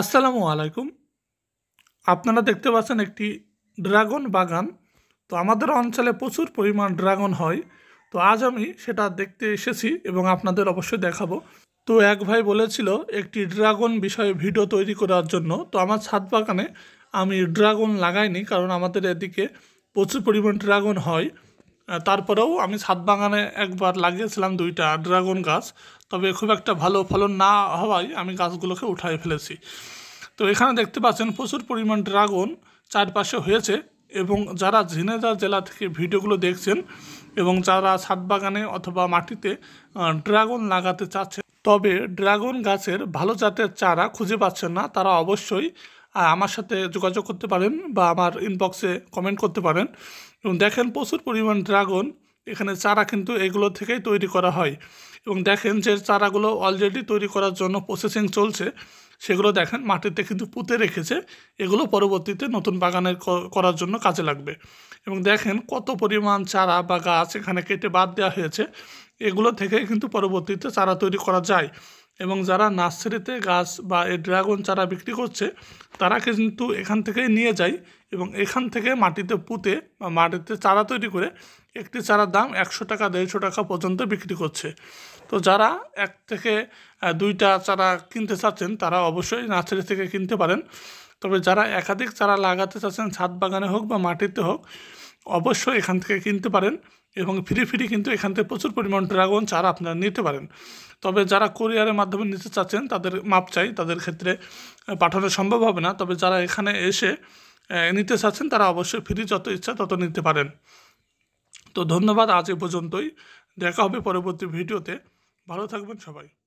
আসসালামু আলাইকুম আপনারা দেখতে পাচ্ছেন একটি ড্রাগন বাগান তো আমাদের অঞ্চলে প্রচুর পরিমাণ ড্রাগন হয় তো আজ আমি সেটা দেখতে এসেছি এবং আপনাদের অবশ্যই দেখাবো তো এক ভাই বলেছিল একটি ড্রাগন বিষয়ে ভিডিও তৈরি করার জন্য তো আমার ছাদ বাগানে আমি ড্রাগন লাগাইনি কারণ আমাদের এদিকে প্রচুর পরিমাণ ড্রাগন হয় তারপরেও আমি ছাদ বাগানে একবার লাগিয়েছিলাম দুইটা ড্রাগন গাছ তবে খুব একটা ভালো ফলন না হওয়ায় আমি গাছগুলোকে উঠায় ফেলেছি তো এখানে দেখতে পাচ্ছেন প্রচুর পরিমাণ ড্রাগন চারপাশে হয়েছে এবং যারা ঝিনেদা জেলা থেকে ভিডিওগুলো দেখছেন এবং যারা ছাদ বাগানে অথবা মাটিতে ড্রাগন লাগাতে চাচ্ছেন তবে ড্রাগন গাছের ভালো জাতের চারা খুঁজে পাচ্ছেন না তারা অবশ্যই আমার সাথে যোগাযোগ করতে পারেন বা আমার ইনবক্সে কমেন্ট করতে পারেন এবং দেখেন প্রচুর পরিমাণ ড্রাগন এখানে চারা কিন্তু এগুলো থেকেই তৈরি করা হয় এবং দেখেন যে চারাগুলো অলরেডি তৈরি করার জন্য প্রসেসিং চলছে সেগুলো দেখেন মাটিতে কিন্তু পুঁতে রেখেছে এগুলো পরবর্তীতে নতুন বাগানের করার জন্য কাজে লাগবে এবং দেখেন কত পরিমাণ চারা বা গাছ এখানে কেটে বাদ দেওয়া হয়েছে এগুলো থেকে কিন্তু পরবর্তীতে চারা তৈরি করা যায় এবং যারা নার্সারিতে গাছ বা এই ড্রাগন চারা বিক্রি করছে তারা কিন্তু এখান থেকেই নিয়ে যায় এবং এখান থেকে মাটিতে পুঁতে বা মাটিতে চারা তৈরি করে একটি চারার দাম একশো টাকা দেড়শো টাকা পর্যন্ত বিক্রি করছে তো যারা এক থেকে দুইটা চারা কিনতে চাচ্ছেন তারা অবশ্যই নার্সারি থেকে কিনতে পারেন তবে যারা একাধিক চারা লাগাতে চাচ্ছেন ছাদ বাগানে হোক বা মাটিতে হোক অবশ্যই এখান থেকে কিনতে পারেন এবং ফ্রি ফ্রি কিন্তু এখান থেকে প্রচুর পরিমাণ ড্রাগন চারা আপনারা নিতে পারেন তবে যারা কোরিয়ারের মাধ্যমে নিতে চাচ্ছেন তাদের মাপ চাই তাদের ক্ষেত্রে পাঠানো সম্ভব হবে না তবে যারা এখানে এসে নিতে চাচ্ছেন তারা অবশ্যই ফ্রি যত ইচ্ছা তত নিতে পারেন তো ধন্যবাদ আজ এ পর্যন্তই দেখা হবে পরবর্তী ভিডিওতে ভালো থাকবেন সবাই